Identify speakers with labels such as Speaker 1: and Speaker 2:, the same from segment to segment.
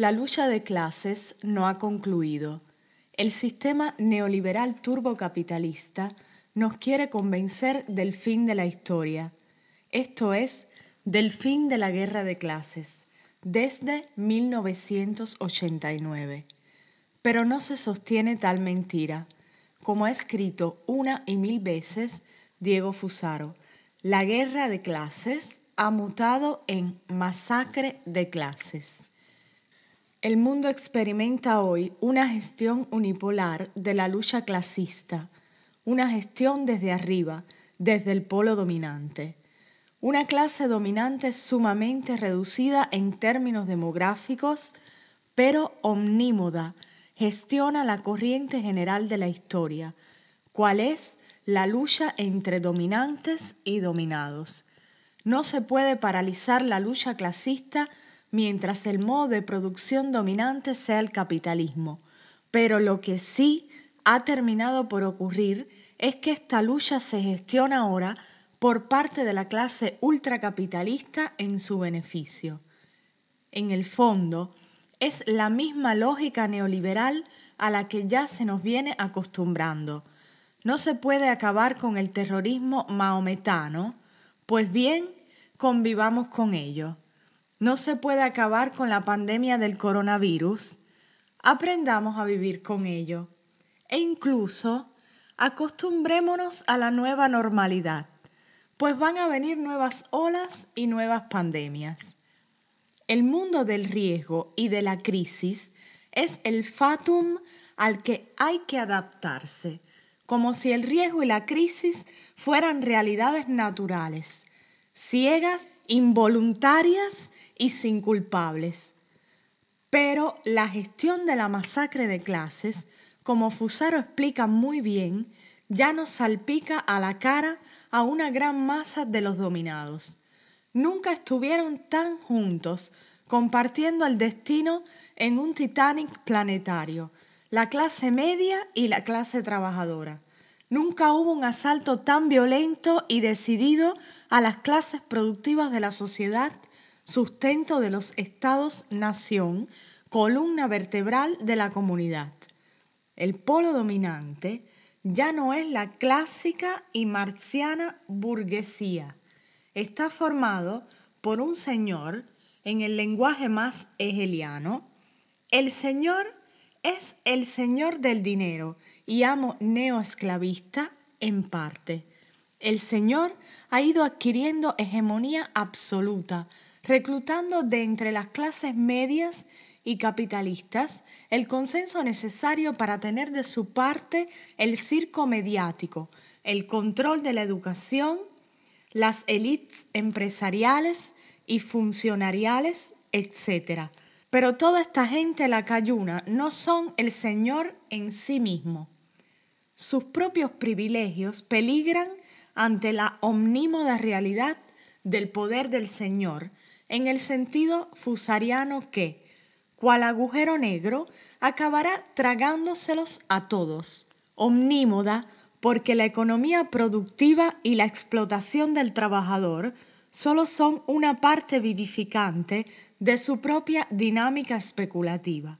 Speaker 1: La lucha de clases no ha concluido. El sistema neoliberal turbocapitalista nos quiere convencer del fin de la historia, esto es, del fin de la guerra de clases, desde 1989. Pero no se sostiene tal mentira. Como ha escrito una y mil veces Diego Fusaro, la guerra de clases ha mutado en masacre de clases. El mundo experimenta hoy una gestión unipolar de la lucha clasista, una gestión desde arriba, desde el polo dominante. Una clase dominante sumamente reducida en términos demográficos, pero omnímoda, gestiona la corriente general de la historia, cuál es la lucha entre dominantes y dominados. No se puede paralizar la lucha clasista mientras el modo de producción dominante sea el capitalismo. Pero lo que sí ha terminado por ocurrir es que esta lucha se gestiona ahora por parte de la clase ultracapitalista en su beneficio. En el fondo, es la misma lógica neoliberal a la que ya se nos viene acostumbrando. No se puede acabar con el terrorismo maometano, pues bien, convivamos con ello no se puede acabar con la pandemia del coronavirus, aprendamos a vivir con ello e incluso acostumbrémonos a la nueva normalidad, pues van a venir nuevas olas y nuevas pandemias. El mundo del riesgo y de la crisis es el fatum al que hay que adaptarse, como si el riesgo y la crisis fueran realidades naturales, ciegas, involuntarias y sin culpables. Pero la gestión de la masacre de clases, como Fusaro explica muy bien, ya nos salpica a la cara a una gran masa de los dominados. Nunca estuvieron tan juntos, compartiendo el destino en un Titanic planetario, la clase media y la clase trabajadora. Nunca hubo un asalto tan violento y decidido a las clases productivas de la sociedad sustento de los estados-nación, columna vertebral de la comunidad. El polo dominante ya no es la clásica y marciana burguesía. Está formado por un señor, en el lenguaje más hegeliano, el señor es el señor del dinero y amo neoesclavista en parte. El señor ha ido adquiriendo hegemonía absoluta, reclutando de entre las clases medias y capitalistas el consenso necesario para tener de su parte el circo mediático, el control de la educación, las élites empresariales y funcionariales, etc. Pero toda esta gente la lacayuna no son el Señor en sí mismo. Sus propios privilegios peligran ante la omnímoda realidad del poder del Señor en el sentido fusariano que, cual agujero negro, acabará tragándoselos a todos, omnímoda, porque la economía productiva y la explotación del trabajador solo son una parte vivificante de su propia dinámica especulativa.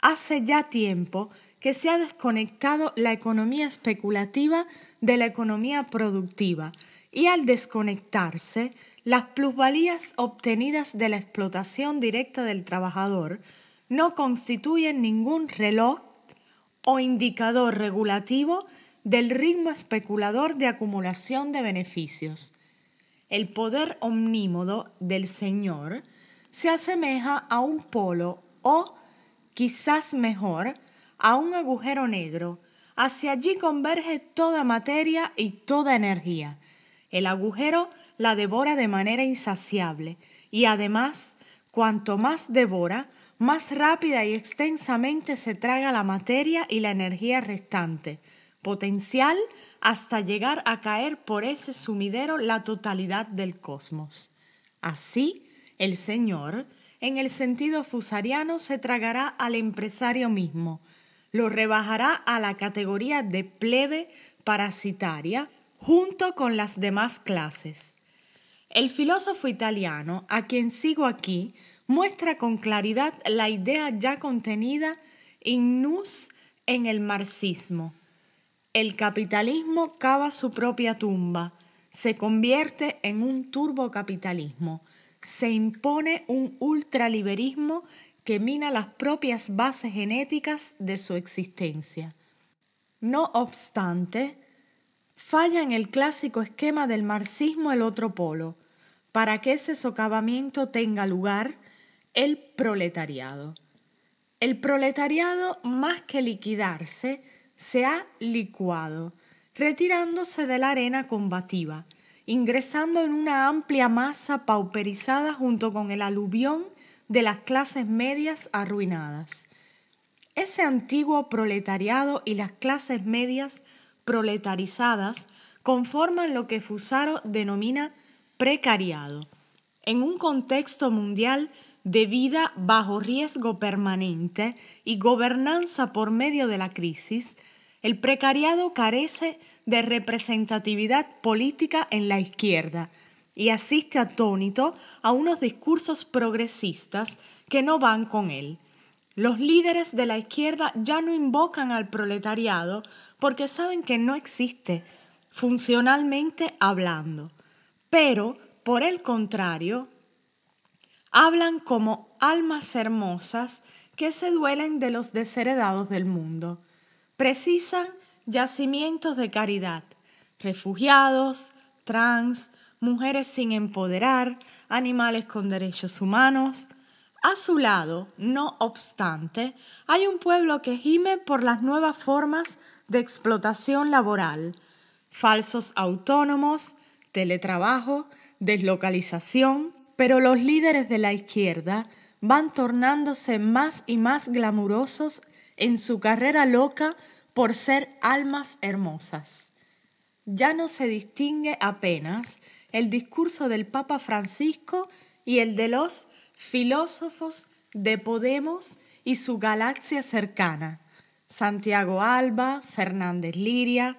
Speaker 1: Hace ya tiempo que se ha desconectado la economía especulativa de la economía productiva y al desconectarse, las plusvalías obtenidas de la explotación directa del trabajador no constituyen ningún reloj o indicador regulativo del ritmo especulador de acumulación de beneficios. El poder omnímodo del Señor se asemeja a un polo o, quizás mejor, a un agujero negro. Hacia allí converge toda materia y toda energía. El agujero la devora de manera insaciable y además, cuanto más devora, más rápida y extensamente se traga la materia y la energía restante, potencial hasta llegar a caer por ese sumidero la totalidad del cosmos. Así, el Señor, en el sentido fusariano, se tragará al empresario mismo, lo rebajará a la categoría de plebe parasitaria junto con las demás clases el filósofo italiano, a quien sigo aquí, muestra con claridad la idea ya contenida in nus en el marxismo. El capitalismo cava su propia tumba, se convierte en un turbocapitalismo, se impone un ultraliberismo que mina las propias bases genéticas de su existencia. No obstante, falla en el clásico esquema del marxismo el otro polo, para que ese socavamiento tenga lugar el proletariado. El proletariado, más que liquidarse, se ha licuado, retirándose de la arena combativa, ingresando en una amplia masa pauperizada junto con el aluvión de las clases medias arruinadas. Ese antiguo proletariado y las clases medias proletarizadas conforman lo que Fusaro denomina precariado, en un contexto mundial de vida bajo riesgo permanente y gobernanza por medio de la crisis, el precariado carece de representatividad política en la izquierda y asiste atónito a unos discursos progresistas que no van con él, los líderes de la izquierda ya no invocan al proletariado porque saben que no existe, funcionalmente hablando. Pero, por el contrario, hablan como almas hermosas que se duelen de los desheredados del mundo. Precisan yacimientos de caridad, refugiados, trans, mujeres sin empoderar, animales con derechos humanos, a su lado, no obstante, hay un pueblo que gime por las nuevas formas de explotación laboral, falsos autónomos, teletrabajo, deslocalización, pero los líderes de la izquierda van tornándose más y más glamurosos en su carrera loca por ser almas hermosas. Ya no se distingue apenas el discurso del Papa Francisco y el de los filósofos de Podemos y su galaxia cercana, Santiago Alba, Fernández Liria,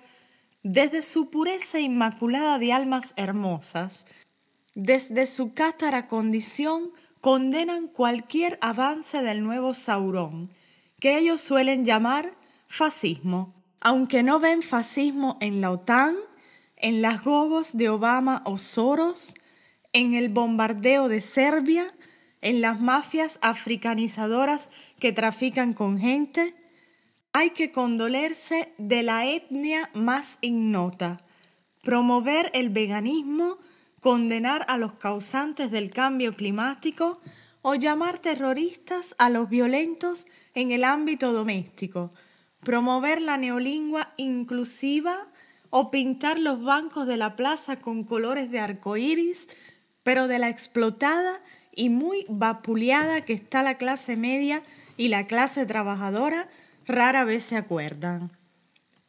Speaker 1: desde su pureza inmaculada de almas hermosas, desde su cátara condición, condenan cualquier avance del nuevo Saurón, que ellos suelen llamar fascismo, aunque no ven fascismo en la OTAN, en las gogos de Obama o Soros, en el bombardeo de Serbia, en las mafias africanizadoras que trafican con gente, hay que condolerse de la etnia más ignota, promover el veganismo, condenar a los causantes del cambio climático o llamar terroristas a los violentos en el ámbito doméstico, promover la neolingua inclusiva o pintar los bancos de la plaza con colores de iris pero de la explotada y muy vapuleada que está la clase media y la clase trabajadora rara vez se acuerdan.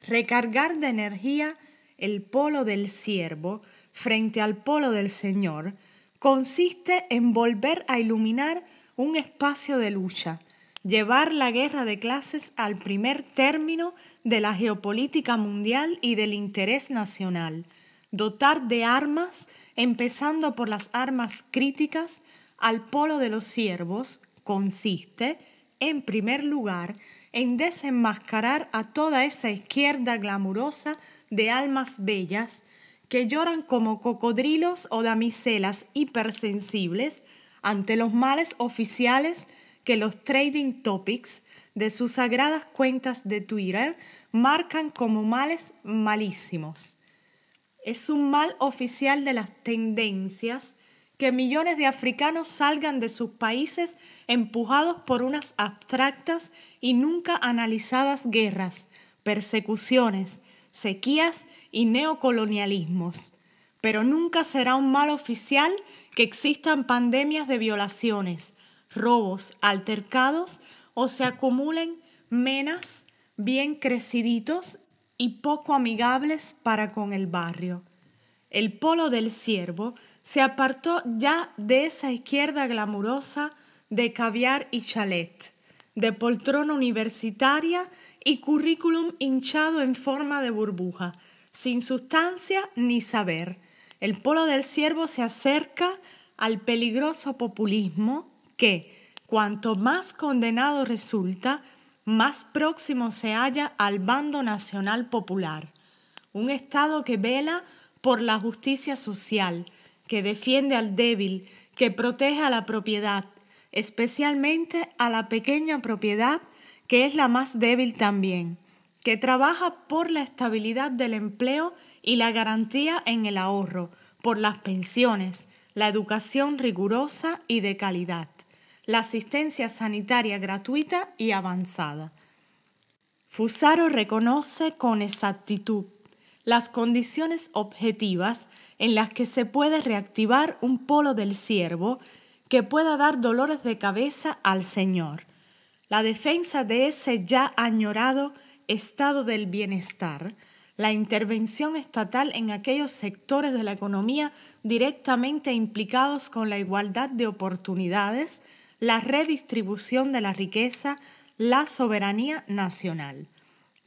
Speaker 1: Recargar de energía el polo del siervo frente al polo del Señor consiste en volver a iluminar un espacio de lucha, llevar la guerra de clases al primer término de la geopolítica mundial y del interés nacional, dotar de armas, empezando por las armas críticas, al polo de los siervos consiste, en primer lugar, en desenmascarar a toda esa izquierda glamurosa de almas bellas que lloran como cocodrilos o damiselas hipersensibles ante los males oficiales que los trading topics de sus sagradas cuentas de Twitter marcan como males malísimos. Es un mal oficial de las tendencias que millones de africanos salgan de sus países empujados por unas abstractas y nunca analizadas guerras, persecuciones, sequías y neocolonialismos. Pero nunca será un mal oficial que existan pandemias de violaciones, robos, altercados o se acumulen menas bien creciditos y poco amigables para con el barrio. El polo del ciervo se apartó ya de esa izquierda glamurosa de caviar y chalet, de poltrona universitaria y currículum hinchado en forma de burbuja, sin sustancia ni saber. El polo del ciervo se acerca al peligroso populismo que, cuanto más condenado resulta, más próximo se halla al bando nacional popular, un Estado que vela por la justicia social, que defiende al débil, que protege a la propiedad, especialmente a la pequeña propiedad que es la más débil también, que trabaja por la estabilidad del empleo y la garantía en el ahorro, por las pensiones, la educación rigurosa y de calidad, la asistencia sanitaria gratuita y avanzada. Fusaro reconoce con exactitud las condiciones objetivas en las que se puede reactivar un polo del siervo que pueda dar dolores de cabeza al Señor. La defensa de ese ya añorado estado del bienestar, la intervención estatal en aquellos sectores de la economía directamente implicados con la igualdad de oportunidades, la redistribución de la riqueza, la soberanía nacional.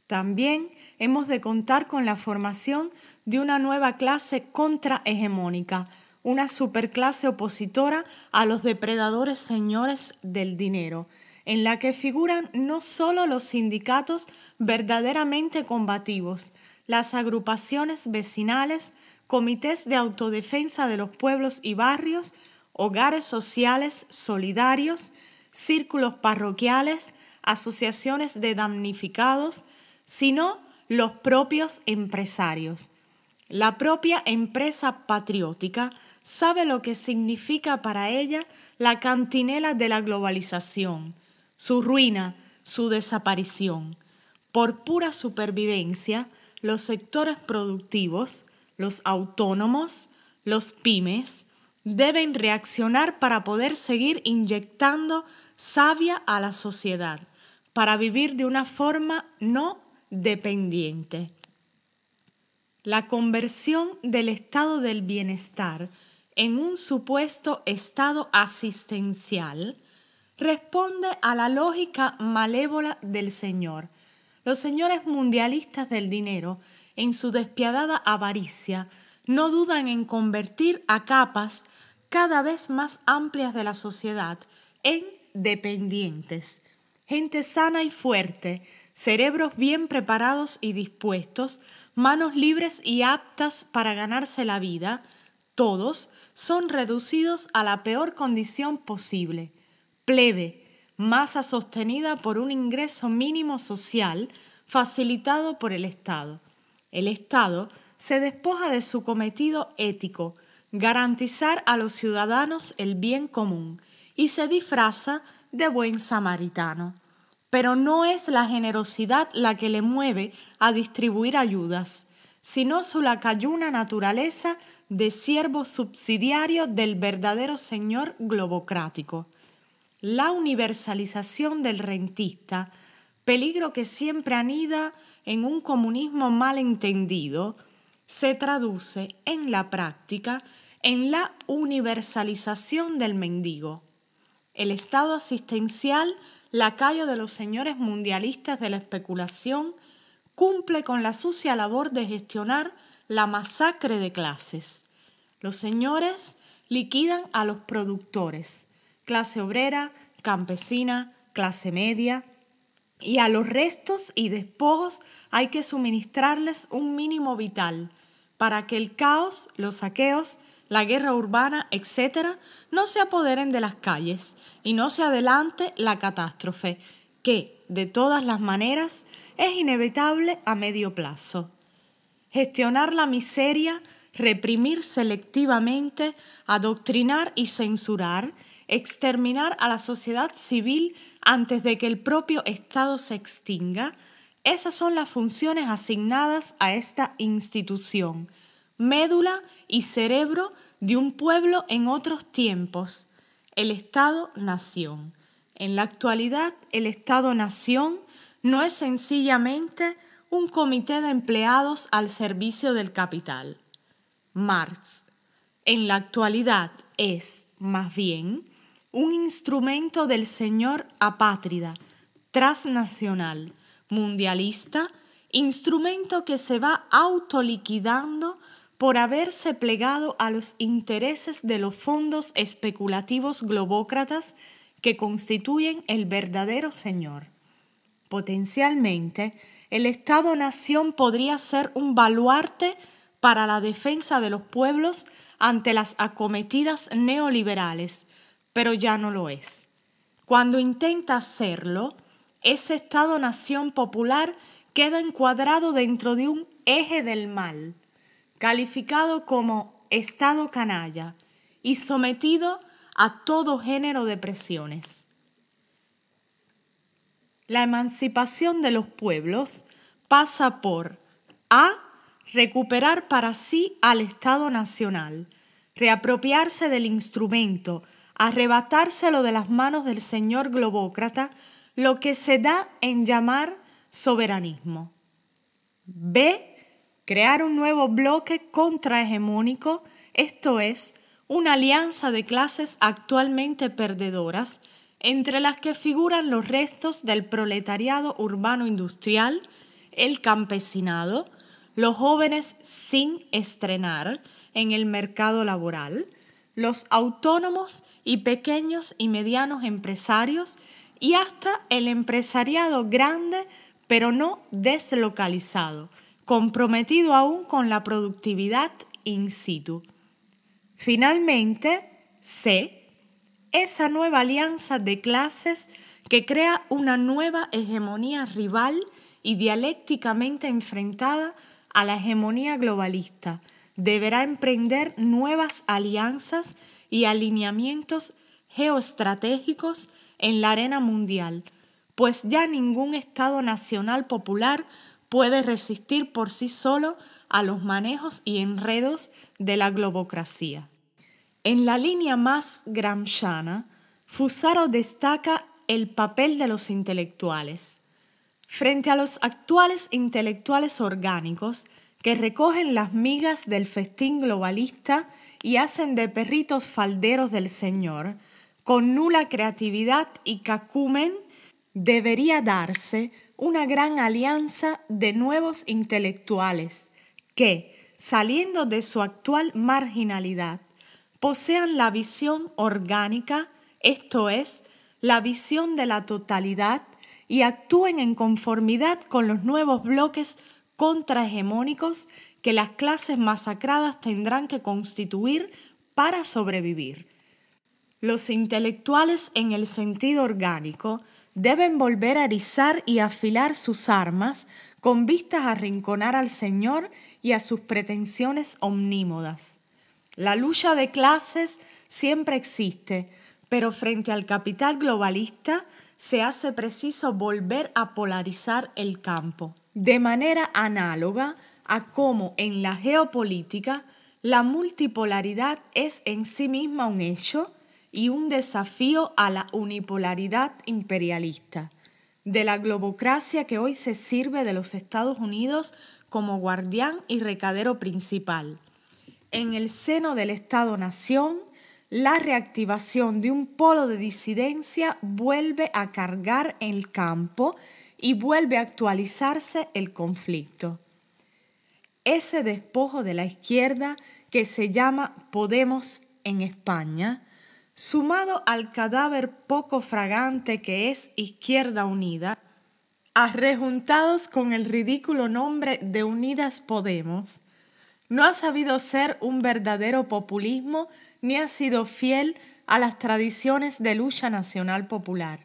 Speaker 1: También hemos de contar con la formación de una nueva clase contrahegemónica, una superclase opositora a los depredadores señores del dinero, en la que figuran no solo los sindicatos verdaderamente combativos, las agrupaciones vecinales, comités de autodefensa de los pueblos y barrios, hogares sociales solidarios, círculos parroquiales, asociaciones de damnificados, sino los propios empresarios. La propia empresa patriótica sabe lo que significa para ella la cantinela de la globalización, su ruina, su desaparición. Por pura supervivencia, los sectores productivos, los autónomos, los pymes, deben reaccionar para poder seguir inyectando savia a la sociedad, para vivir de una forma no dependiente. La conversión del estado del bienestar en un supuesto estado asistencial responde a la lógica malévola del Señor. Los señores mundialistas del dinero, en su despiadada avaricia, no dudan en convertir a capas cada vez más amplias de la sociedad en dependientes, gente sana y fuerte, cerebros bien preparados y dispuestos, manos libres y aptas para ganarse la vida, todos son reducidos a la peor condición posible, plebe, masa sostenida por un ingreso mínimo social facilitado por el Estado. El Estado se despoja de su cometido ético, garantizar a los ciudadanos el bien común, y se disfraza de buen samaritano pero no es la generosidad la que le mueve a distribuir ayudas, sino su lacayuna naturaleza de siervo subsidiario del verdadero señor globocrático. La universalización del rentista, peligro que siempre anida en un comunismo mal entendido, se traduce en la práctica en la universalización del mendigo. El Estado asistencial lacayo de los señores mundialistas de la especulación, cumple con la sucia labor de gestionar la masacre de clases. Los señores liquidan a los productores, clase obrera, campesina, clase media, y a los restos y despojos hay que suministrarles un mínimo vital para que el caos, los saqueos, la guerra urbana, etc., no se apoderen de las calles, y no se adelante la catástrofe, que, de todas las maneras, es inevitable a medio plazo. Gestionar la miseria, reprimir selectivamente, adoctrinar y censurar, exterminar a la sociedad civil antes de que el propio Estado se extinga, esas son las funciones asignadas a esta institución, médula y cerebro de un pueblo en otros tiempos, el Estado-Nación. En la actualidad, el Estado-Nación no es sencillamente un comité de empleados al servicio del capital. Marx, en la actualidad, es, más bien, un instrumento del señor apátrida, transnacional, mundialista, instrumento que se va autoliquidando por haberse plegado a los intereses de los fondos especulativos globócratas que constituyen el verdadero Señor. Potencialmente, el Estado-nación podría ser un baluarte para la defensa de los pueblos ante las acometidas neoliberales, pero ya no lo es. Cuando intenta hacerlo, ese Estado-nación popular queda encuadrado dentro de un eje del mal calificado como Estado canalla y sometido a todo género de presiones. La emancipación de los pueblos pasa por A. Recuperar para sí al Estado Nacional, reapropiarse del instrumento, arrebatárselo de las manos del señor globócrata, lo que se da en llamar soberanismo. B crear un nuevo bloque contrahegemónico, esto es, una alianza de clases actualmente perdedoras, entre las que figuran los restos del proletariado urbano industrial, el campesinado, los jóvenes sin estrenar en el mercado laboral, los autónomos y pequeños y medianos empresarios y hasta el empresariado grande pero no deslocalizado, comprometido aún con la productividad in situ. Finalmente, C, esa nueva alianza de clases que crea una nueva hegemonía rival y dialécticamente enfrentada a la hegemonía globalista. Deberá emprender nuevas alianzas y alineamientos geoestratégicos en la arena mundial, pues ya ningún Estado nacional popular puede resistir por sí solo a los manejos y enredos de la globocracia. En la línea más gramsciana, Fusaro destaca el papel de los intelectuales. Frente a los actuales intelectuales orgánicos que recogen las migas del festín globalista y hacen de perritos falderos del Señor, con nula creatividad y cacumen, debería darse una gran alianza de nuevos intelectuales que, saliendo de su actual marginalidad, posean la visión orgánica, esto es, la visión de la totalidad, y actúen en conformidad con los nuevos bloques contrahegemónicos que las clases masacradas tendrán que constituir para sobrevivir. Los intelectuales en el sentido orgánico deben volver a erizar y afilar sus armas con vistas a arrinconar al Señor y a sus pretensiones omnímodas. La lucha de clases siempre existe, pero frente al capital globalista se hace preciso volver a polarizar el campo, de manera análoga a cómo en la geopolítica la multipolaridad es en sí misma un hecho y un desafío a la unipolaridad imperialista, de la globocracia que hoy se sirve de los Estados Unidos como guardián y recadero principal. En el seno del Estado-Nación, la reactivación de un polo de disidencia vuelve a cargar el campo y vuelve a actualizarse el conflicto. Ese despojo de la izquierda que se llama Podemos en España sumado al cadáver poco fragante que es Izquierda Unida, arrejuntados con el ridículo nombre de Unidas Podemos, no ha sabido ser un verdadero populismo ni ha sido fiel a las tradiciones de lucha nacional popular.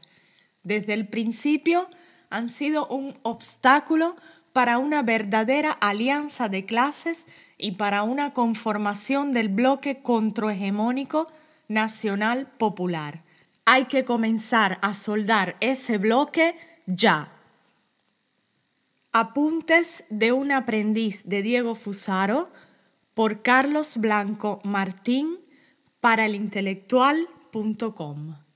Speaker 1: Desde el principio han sido un obstáculo para una verdadera alianza de clases y para una conformación del bloque controhegemónico. Nacional Popular. Hay que comenzar a soldar ese bloque ya. Apuntes de un aprendiz de Diego Fusaro por Carlos Blanco Martín para elintelectual.com. intelectual.com.